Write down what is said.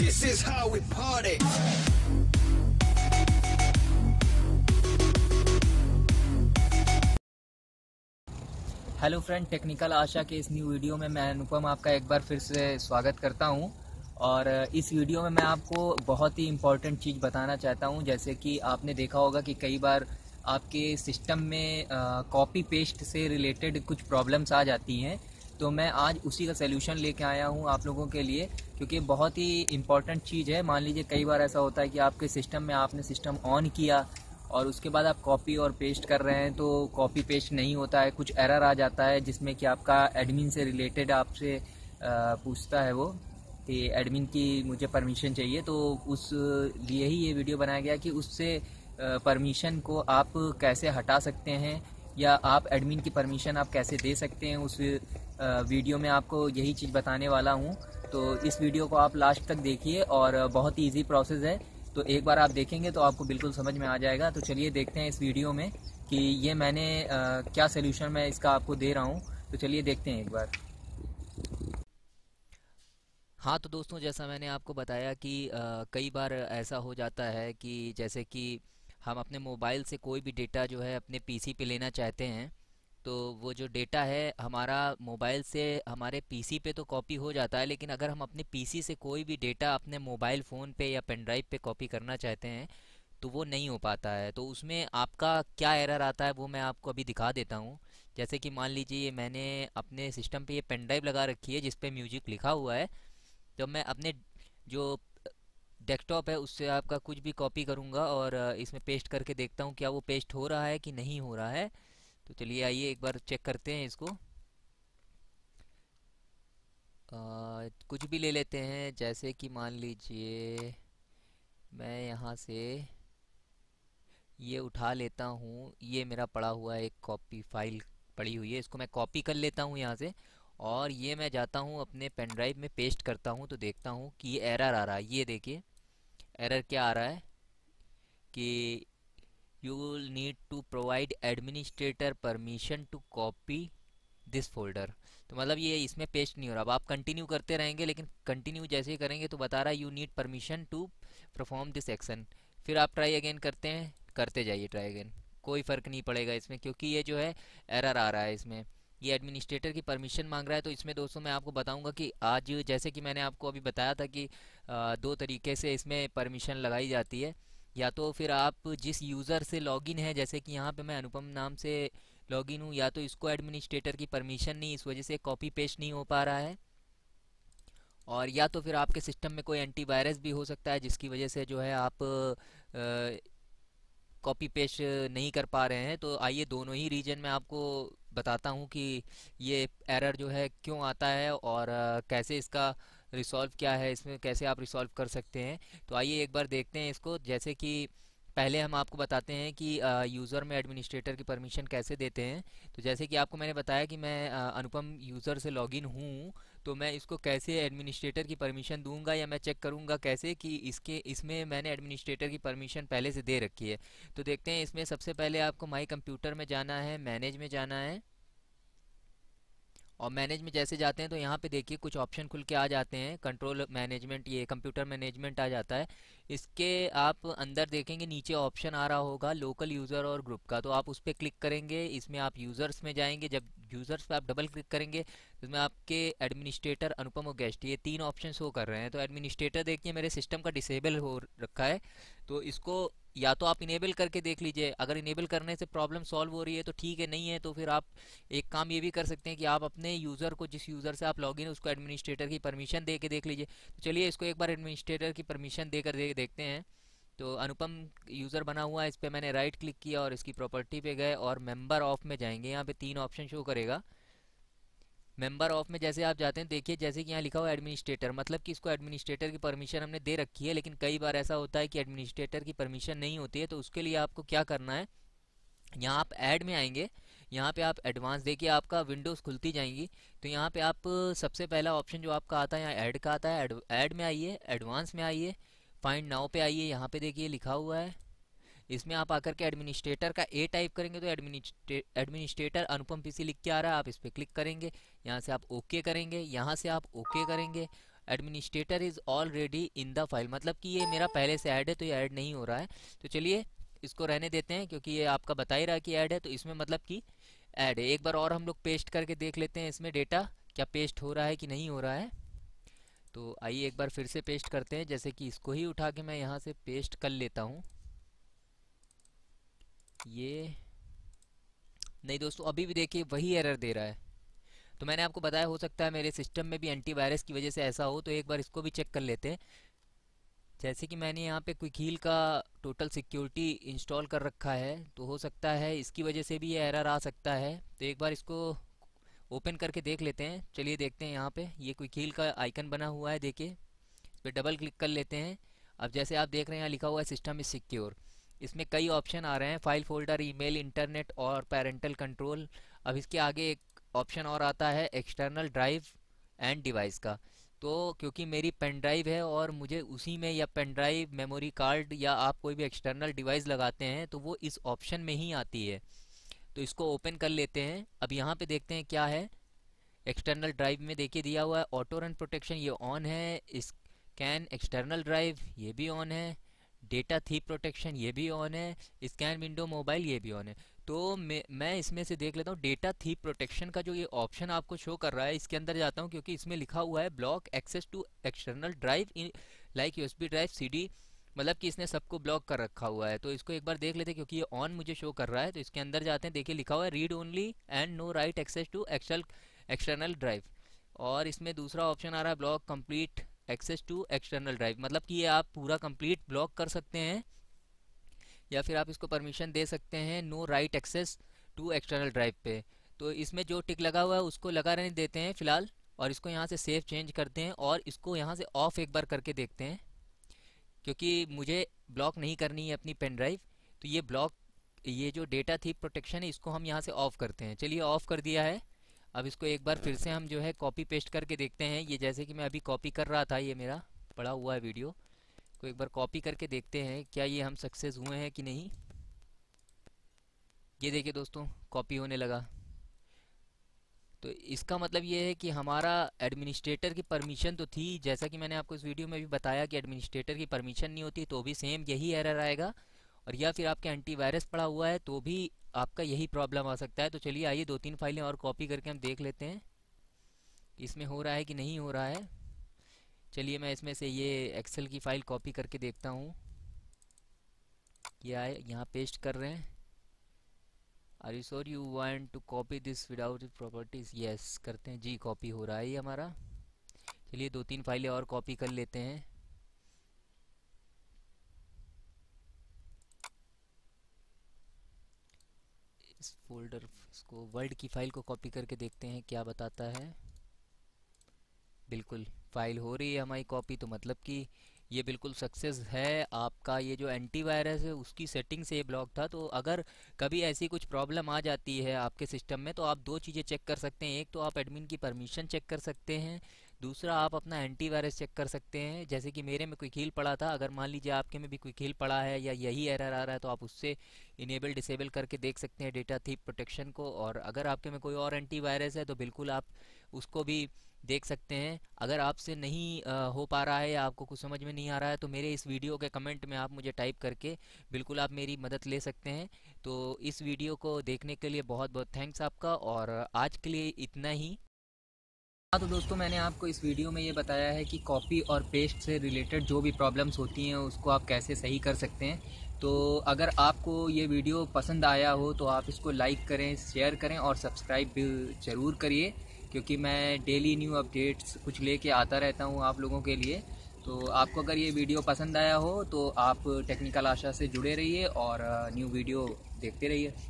This is how we party. Hello friend technical Asha के इस new video में मैं अनुपम आपका एक बार फिर से स्वागत करता हूं और इस वीडियो में मैं आपको बहुत ही इम्पॉर्टेंट चीज़ बताना चाहता हूं जैसे कि आपने देखा होगा कि कई बार आपके सिस्टम में कॉपी पेस्ट से रिलेटेड कुछ प्रॉब्लम्स आ जाती हैं तो मैं आज उसी का सोल्यूशन लेके आया हूँ आप लोगों के लिए क्योंकि बहुत ही इंपॉर्टेंट चीज़ है मान लीजिए कई बार ऐसा होता है कि आपके सिस्टम में आपने सिस्टम ऑन किया और उसके बाद आप कॉपी और पेस्ट कर रहे हैं तो कॉपी पेस्ट नहीं होता है कुछ एरर आ जाता है जिसमें कि आपका एडमिन से रिलेटेड आपसे पूछता है वो कि एडमिन की मुझे परमिशन चाहिए तो उस लिए ही ये वीडियो बनाया गया कि उससे परमिशन को आप कैसे हटा सकते हैं या आप एडमिन की परमिशन आप कैसे दे सकते हैं उस वीडियो में आपको यही चीज़ बताने वाला हूँ तो इस वीडियो को आप लास्ट तक देखिए और बहुत ही ईजी प्रोसेस है तो एक बार आप देखेंगे तो आपको बिल्कुल समझ में आ जाएगा तो चलिए देखते हैं इस वीडियो में कि ये मैंने आ, क्या सोल्यूशन मैं इसका आपको दे रहा हूँ तो चलिए देखते हैं एक बार हाँ तो दोस्तों जैसा मैंने आपको बताया कि आ, कई बार ऐसा हो जाता है कि जैसे कि हम अपने मोबाइल से कोई भी डेटा जो है अपने पीसी पे लेना चाहते हैं तो वो जो डेटा है हमारा मोबाइल से हमारे पीसी पे तो कॉपी हो जाता है लेकिन अगर हम अपने पीसी से कोई भी डेटा अपने मोबाइल फ़ोन पे या पेन ड्राइव पे कॉपी करना चाहते हैं तो वो नहीं हो पाता है तो उसमें आपका क्या एरर आता है वो मैं आपको अभी दिखा देता हूँ जैसे कि मान लीजिए मैंने अपने सिस्टम पर ये पेन ड्राइव लगा रखी है जिसपे म्यूजिक लिखा हुआ है तो मैं अपने जो डेस्कटॉप है उससे आपका कुछ भी कॉपी करूँगा और इसमें पेस्ट करके देखता हूँ क्या वो पेस्ट हो रहा है कि नहीं हो रहा है तो चलिए आइए एक बार चेक करते हैं इसको आ, कुछ भी ले लेते हैं जैसे कि मान लीजिए मैं यहाँ से ये उठा लेता हूँ ये मेरा पड़ा हुआ एक कॉपी फाइल पड़ी हुई है इसको मैं कॉपी कर लेता हूँ यहाँ से और ये मैं जाता हूँ अपने पेन ड्राइव में पेस्ट करता हूँ तो देखता हूँ कि ये एरर आ रहा है ये देखिए एरर क्या आ रहा है कि you will need to provide administrator permission to copy this folder तो मतलब ये इसमें पेस्ट नहीं हो रहा अब आप कंटिन्यू करते रहेंगे लेकिन कंटिन्यू जैसे ही करेंगे तो बता रहा है you need permission to perform this action फिर आप ट्राई अगेन करते हैं करते जाइए ट्राई अगेन कोई फ़र्क नहीं पड़ेगा इसमें क्योंकि ये जो है एरर आ रहा है इसमें ये एडमिनिस्ट्रेटर की परमिशन मांग रहा है तो इसमें दोस्तों मैं आपको बताऊंगा कि आज जैसे कि मैंने आपको अभी बताया था कि दो तरीके से इसमें परमिशन लगाई जाती है या तो फिर आप जिस यूज़र से लॉगिन है जैसे कि यहाँ पे मैं अनुपम नाम से लॉगिन हूँ या तो इसको एडमिनिस्ट्रेटर की परमिशन नहीं इस वजह से कॉपी पेश नहीं हो पा रहा है और या तो फिर आपके सिस्टम में कोई एंटीवायरस भी हो सकता है जिसकी वजह से जो है आप कॉपी पेश नहीं कर पा रहे हैं तो आइए दोनों ही रीजन में आपको बताता हूँ कि ये एरर जो है क्यों आता है और आ, कैसे इसका रिसॉल्व क्या है इसमें कैसे आप रिसॉल्व कर सकते हैं तो आइए एक बार देखते हैं इसको जैसे कि पहले हम आपको बताते हैं कि यूज़र में एडमिनिस्ट्रेटर की परमिशन कैसे देते हैं तो जैसे कि आपको मैंने बताया कि मैं अनुपम यूज़र से लॉगिन हूँ तो मैं इसको कैसे एडमिनिस्ट्रेटर की परमिशन दूंगा या मैं चेक करूंगा कैसे कि इसके इसमें मैंने एडमिनिस्ट्रेटर की परमिशन पहले से दे रखी है तो देखते हैं इसमें सबसे पहले आपको माई कंप्यूटर में जाना है मैनेज में जाना है और मैनेज में जैसे जाते हैं तो यहाँ पे देखिए कुछ ऑप्शन खुल के आ जाते हैं कंट्रोल मैनेजमेंट ये कंप्यूटर मैनेजमेंट आ जाता है इसके आप अंदर देखेंगे नीचे ऑप्शन आ रहा होगा लोकल यूज़र और ग्रुप का तो आप उस पर क्लिक करेंगे इसमें आप यूज़र्स में जाएंगे जब यूज़र्स पर आप डबल क्लिक करेंगे उसमें आपके एडमिनिस्ट्रेटर अनुपम और गेस्ट ये तीन ऑप्शन शो कर रहे हैं तो एडमिनिस्ट्रेटर देखिए मेरे सिस्टम का डिसेबल हो रखा है तो इसको या तो आप इनेबल करके देख लीजिए अगर इनेबल करने से प्रॉब्लम सॉल्व हो रही है तो ठीक है नहीं है तो फिर आप एक काम ये भी कर सकते हैं कि आप अपने यूज़र को जिस यूज़र से आप लॉगिन उसको एडमिनिस्ट्रेटर की परमिशन दे के देख लीजिए तो चलिए इसको एक बार एडमिनिस्ट्रेटर की परमिशन देकर दे, देखते हैं तो अनुपम यूज़र बना हुआ है इस पर मैंने राइट क्लिक किया और इसकी प्रॉपर्टी पर गए और मेम्बर ऑफ में जाएंगे यहाँ पे तीन ऑप्शन शो करेगा मेंबर ऑफ में जैसे आप जाते हैं देखिए जैसे कि यहाँ लिखा हुआ एडमिनिस्ट्रेटर मतलब कि इसको एडमिनिस्ट्रेटर की परमिशन हमने दे रखी है लेकिन कई बार ऐसा होता है कि एडमिनिस्ट्रेटर की परमिशन नहीं होती है तो उसके लिए आपको क्या करना है यहाँ आप ऐड में आएंगे यहाँ पे आप एडवांस देखिए आपका विंडोज़ खुलती जाएंगी तो यहाँ पे आप सबसे पहला ऑप्शन जो आपका आता है यहाँ ऐड का आता है ऐड में आइए एडवांस में आइए फाइंड नाव पे आइए यहाँ पे देखिए लिखा हुआ है इसमें आप आकर के एडमिनिस्ट्रेटर का ए टाइप करेंगे तो एडमिनिस्ट्रे एडमिनिस्ट्रेटर अनुपम पीसी लिख के आ रहा है आप इस पर क्लिक करेंगे यहाँ से आप ओके करेंगे यहाँ से आप ओके करेंगे administrator is already in the file मतलब कि ये मेरा पहले से ऐड है तो ये ऐड नहीं हो रहा है तो चलिए इसको रहने देते हैं क्योंकि ये आपका बता ही रहा कि ऐड है तो इसमें मतलब कि ऐड है एक बार और हम लोग पेस्ट करके देख लेते हैं इसमें डेटा क्या पेस्ट हो रहा है कि नहीं हो रहा है तो आइए एक बार फिर से पेस्ट करते हैं जैसे कि इसको ही उठा के मैं यहाँ से पेस्ट कर लेता हूँ ये नहीं दोस्तों अभी भी देखिए वही एरर दे रहा है तो मैंने आपको बताया हो सकता है मेरे सिस्टम में भी एंटीवायरस की वजह से ऐसा हो तो एक बार इसको भी चेक कर लेते हैं जैसे कि मैंने यहाँ पे क्विक हील का टोटल सिक्योरिटी इंस्टॉल कर रखा है तो हो सकता है इसकी वजह से भी ये एरर आ सकता है तो एक बार इसको ओपन करके देख लेते हैं चलिए देखते हैं यहाँ पर ये क्विक हील का आइकन बना हुआ है देखिए इस पर डबल क्लिक कर लेते हैं अब जैसे आप देख रहे हैं यहाँ लिखा हुआ है सिस्टम इज़ सिक्योर इसमें कई ऑप्शन आ रहे हैं फाइल फोल्डर ईमेल इंटरनेट और पेरेंटल कंट्रोल अब इसके आगे एक ऑप्शन और आता है एक्सटर्नल ड्राइव एंड डिवाइस का तो क्योंकि मेरी पेन ड्राइव है और मुझे उसी में या पेन ड्राइव मेमोरी कार्ड या आप कोई भी एक्सटर्नल डिवाइस लगाते हैं तो वो इस ऑप्शन में ही आती है तो इसको ओपन कर लेते हैं अब यहाँ पे देखते हैं क्या है एक्सटर्नल ड्राइव में देखिए दिया हुआ है ऑटो रन प्रोटेक्शन ये ऑन है स्कैन एक्सटर्नल ड्राइव ये भी ऑन है डेटा थी प्रोटेक्शन ये भी ऑन है स्कैन विंडो मोबाइल ये भी ऑन है तो मैं इसमें से देख लेता हूँ डेटा थी प्रोटेक्शन का जो ये ऑप्शन आपको शो कर रहा है इसके अंदर जाता हूँ क्योंकि इसमें लिखा हुआ है block access to external drive in like you drive C मतलब कि इसने सबको ब्लॉक कर रखा हुआ है तो इसको एक बार देख लेते हैं क्योंकि ये ऑन मुझे शो कर रहा है तो इसके अंदर जाते हैं देखिए लिखा हुआ है read only and no write access to external external drive और इसमें दूसरा ऑप्शन आ रहा है block complete access to external drive मतलब कि ये आप पूरा कंप्लीट ब्लॉक कर सकते हैं या फिर आप इसको परमिशन दे सकते हैं no write access to external drive पे तो इसमें जो टिक लगा हुआ है उसको लगा रहने देते हैं फिलहाल और इसको यहाँ से सेफ चेंज करते हैं और इसको यहाँ से ऑफ एक बार करके देखते हैं क्योंकि मुझे ब्लॉक नहीं करनी है अपनी पेन ड्राइव तो ये ब्लॉक ये जो डेटा थी प्रोटेक्शन है इसको हम यहाँ से ऑफ करते हैं चलिए ऑफ कर दिया है अब इसको एक बार फिर से हम जो है कॉपी पेस्ट करके देखते हैं ये जैसे कि मैं अभी कॉपी कर रहा था ये मेरा पड़ा हुआ है वीडियो को एक बार कॉपी करके देखते हैं क्या ये हम सक्सेस हुए हैं कि नहीं ये देखिए दोस्तों कॉपी होने लगा तो इसका मतलब ये है कि हमारा एडमिनिस्ट्रेटर की परमिशन तो थी जैसा कि मैंने आपको इस वीडियो में भी बताया कि एडमिनिस्ट्रेटर की परमिशन नहीं होती तो भी सेम यही एरर आएगा और या फिर आपके एंटीवायरस पड़ा हुआ है तो भी आपका यही प्रॉब्लम आ सकता है तो चलिए आइए दो तीन फाइलें और कॉपी करके हम देख लेते हैं इसमें हो रहा है कि नहीं हो रहा है चलिए मैं इसमें से ये एक्सेल की फ़ाइल कॉपी करके देखता हूँ ये आए यहाँ पेस्ट कर रहे हैं are you sorry you want to copy this without properties yes करते हैं जी कॉपी हो रहा है ये हमारा चलिए दो तीन फाइलें और कॉपी कर लेते हैं फोल्डर को वर्ड की फ़ाइल को कॉपी करके देखते हैं क्या बताता है बिल्कुल फाइल हो रही है हमारी कॉपी तो मतलब कि ये बिल्कुल सक्सेस है आपका ये जो एंटीवायरस है उसकी सेटिंग से ये ब्लॉक था तो अगर कभी ऐसी कुछ प्रॉब्लम आ जाती है आपके सिस्टम में तो आप दो चीज़ें चेक कर सकते हैं एक तो आप एडमिन की परमिशन चेक कर सकते हैं दूसरा आप अपना एंटीवायरस चेक कर सकते हैं जैसे कि मेरे में कोई हील पड़ा था अगर मान लीजिए आपके में भी कोई हील पड़ा है या यही एरर आ रहा है तो आप उससे इनेबल डिसेबल करके देख सकते हैं डेटा थीप प्रोटेक्शन को और अगर आपके में कोई और एंटीवायरस है तो बिल्कुल आप उसको भी देख सकते हैं अगर आपसे नहीं हो पा रहा है या आपको कुछ समझ में नहीं आ रहा है तो मेरे इस वीडियो के कमेंट में आप मुझे टाइप करके बिल्कुल आप मेरी मदद ले सकते हैं तो इस वीडियो को देखने के लिए बहुत बहुत थैंक्स आपका और आज के लिए इतना ही हाँ तो दोस्तों मैंने आपको इस वीडियो में ये बताया है कि कॉपी और पेस्ट से रिलेटेड जो भी प्रॉब्लम्स होती हैं उसको आप कैसे सही कर सकते हैं तो अगर आपको ये वीडियो पसंद आया हो तो आप इसको लाइक करें शेयर करें और सब्सक्राइब ज़रूर करिए क्योंकि मैं डेली न्यू अपडेट्स कुछ लेके आता रहता हूँ आप लोगों के लिए तो आपको अगर ये वीडियो पसंद आया हो तो आप टेक्निकल आशा से जुड़े रहिए और न्यू uh, वीडियो देखते रहिए